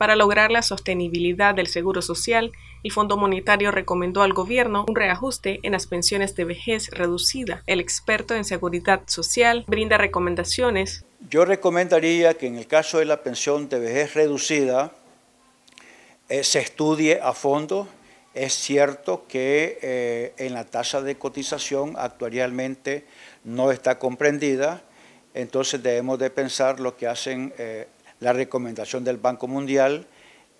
Para lograr la sostenibilidad del seguro social, el Fondo Monetario recomendó al gobierno un reajuste en las pensiones de vejez reducida. El experto en seguridad social brinda recomendaciones. Yo recomendaría que en el caso de la pensión de vejez reducida eh, se estudie a fondo. Es cierto que eh, en la tasa de cotización actualmente no está comprendida, entonces debemos de pensar lo que hacen eh, la recomendación del Banco Mundial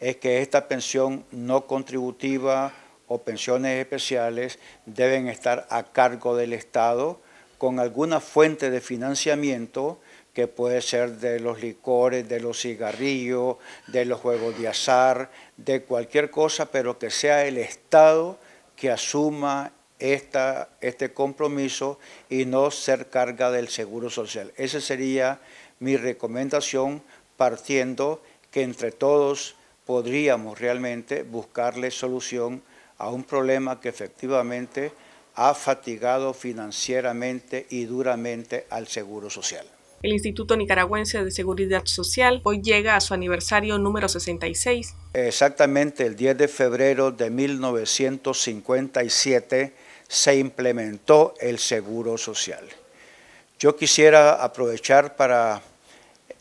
es que esta pensión no contributiva o pensiones especiales deben estar a cargo del Estado con alguna fuente de financiamiento que puede ser de los licores, de los cigarrillos, de los juegos de azar, de cualquier cosa, pero que sea el Estado que asuma esta, este compromiso y no ser carga del Seguro Social. Esa sería mi recomendación partiendo que entre todos podríamos realmente buscarle solución a un problema que efectivamente ha fatigado financieramente y duramente al Seguro Social. El Instituto Nicaragüense de Seguridad Social hoy llega a su aniversario número 66. Exactamente el 10 de febrero de 1957 se implementó el Seguro Social. Yo quisiera aprovechar para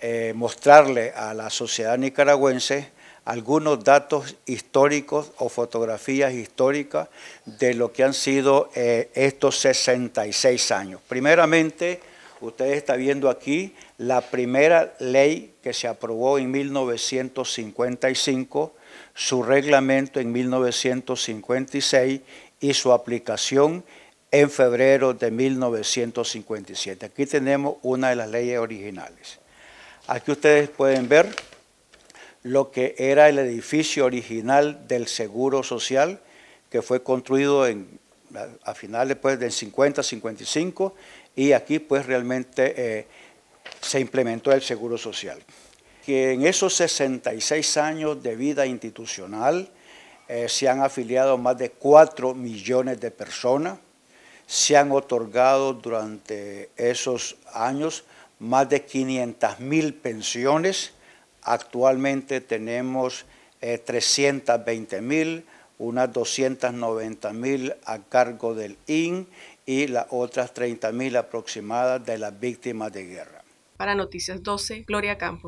eh, mostrarle a la sociedad nicaragüense algunos datos históricos o fotografías históricas de lo que han sido eh, estos 66 años. Primeramente, usted está viendo aquí la primera ley que se aprobó en 1955, su reglamento en 1956 y su aplicación en febrero de 1957. Aquí tenemos una de las leyes originales. Aquí ustedes pueden ver lo que era el edificio original del Seguro Social, que fue construido en, a finales pues, del 50, 55, y aquí pues realmente eh, se implementó el Seguro Social. Que en esos 66 años de vida institucional eh, se han afiliado más de 4 millones de personas, se han otorgado durante esos años más de 500 mil pensiones. Actualmente tenemos 320 eh, mil, unas 290 mil a cargo del IN y las otras 30 mil aproximadas de las víctimas de guerra. Para Noticias 12, Gloria Campos.